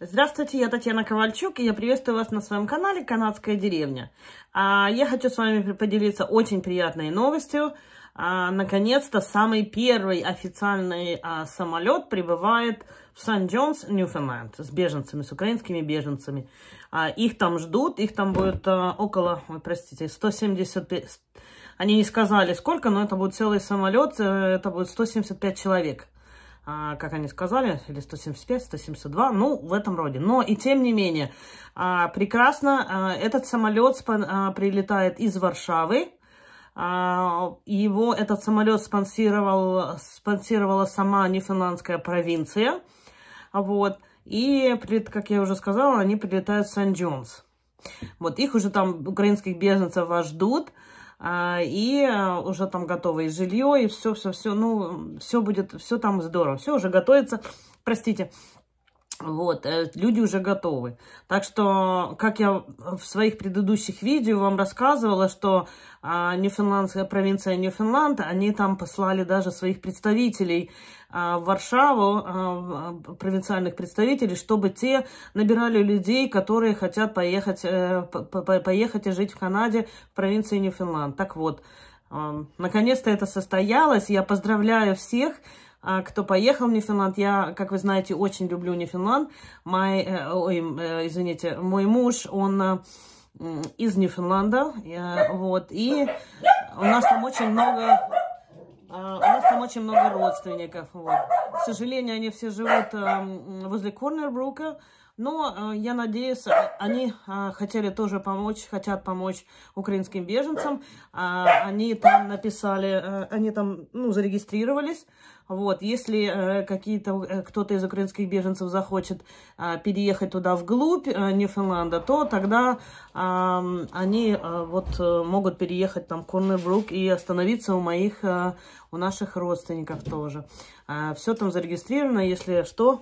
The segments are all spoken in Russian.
Здравствуйте, я Татьяна Ковальчук, и я приветствую вас на своем канале «Канадская деревня». А, я хочу с вами поделиться очень приятной новостью. А, наконец-то самый первый официальный а, самолет прибывает в Сан-Джонс, Ньюфаундленд, с беженцами, с украинскими беженцами. Их там ждут, их там будет около, ой, простите, 175... Они не сказали сколько, но это будет целый самолет, э, это будет 175 человек. А, как они сказали, или 175, 172, ну, в этом роде. Но и тем не менее, а, прекрасно, а, этот самолет прилетает из Варшавы, его этот самолет спонсировал, спонсировала сама Ньюфинландская провинция. Вот. И, как я уже сказала, они прилетают в Сан-Джонс. Вот их уже там, украинских беженцев, вас ждут. А, и э, уже там готово и жилье, и все-все-все, ну, все будет, все там здорово, все уже готовится, простите, вот, э, люди уже готовы. Так что, как я в своих предыдущих видео вам рассказывала, что а, Ньюфинландская э, провинция Ньюфинланд, они там послали даже своих представителей а, в Варшаву, а, а провинциальных представителей, чтобы те набирали людей, которые хотят поехать, э, поехать и жить в Канаде, в провинции Ньюфинланд. Так вот, э, наконец-то это состоялось. Я поздравляю всех а, кто поехал в Ньюфинланд. Я, как вы знаете, очень люблю Ньюфинланд. Мой, э, ой, э, извините, мой муж, он э, из Ньюфинланда, вот, и у нас там очень много, а, у нас там очень много родственников, вот. К сожалению, они все живут возле Корнербрука, но, э, я надеюсь, а, они а, хотели тоже помочь, хотят помочь украинским беженцам. А, они там написали, э, они там ну, зарегистрировались. Вот, если э, какие-то кто-то из украинских беженцев захочет переехать туда вглубь Ньюфинланда, то тогда они вот могут переехать там в Корнебрук и остановиться у моих, у наших родственников тоже. Все там зарегистрировано, если что,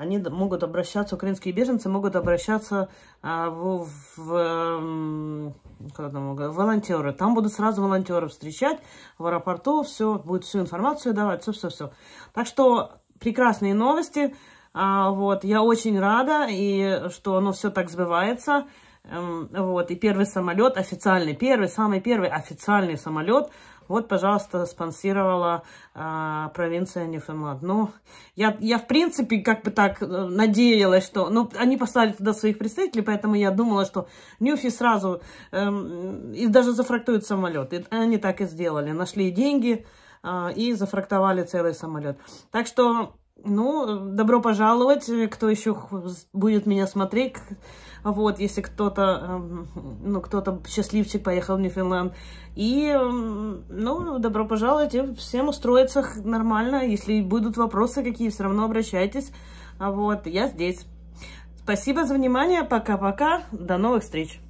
они могут обращаться, украинские беженцы могут обращаться а, в, в, как там, волонтеры. Там будут сразу волонтеры встречать в аэропорту, все, будет всю информацию давать, все-все-все. Так что прекрасные новости. А, вот, я очень рада, и что оно все так сбывается. Эм, вот, и первый самолет, официальный, первый, самый первый официальный самолет, вот, пожалуйста, спонсировала э, провинция Ньюфенланд. Ну, я, я, в принципе, как бы так э, надеялась, что... Ну, они послали туда своих представителей, поэтому я думала, что Ньюфи сразу... Э, и даже зафрактуют самолет. И они так и сделали. Нашли деньги э, и зафрактовали целый самолет. Так что ну, добро пожаловать, кто еще будет меня смотреть. Вот, если кто-то, эм, ну, кто-то счастливчик поехал в Ньюфинланд. И, эм, ну, добро пожаловать, всем устроиться нормально. Если будут вопросы какие, все равно обращайтесь. а Вот, я здесь. Спасибо за внимание, пока-пока, до новых встреч.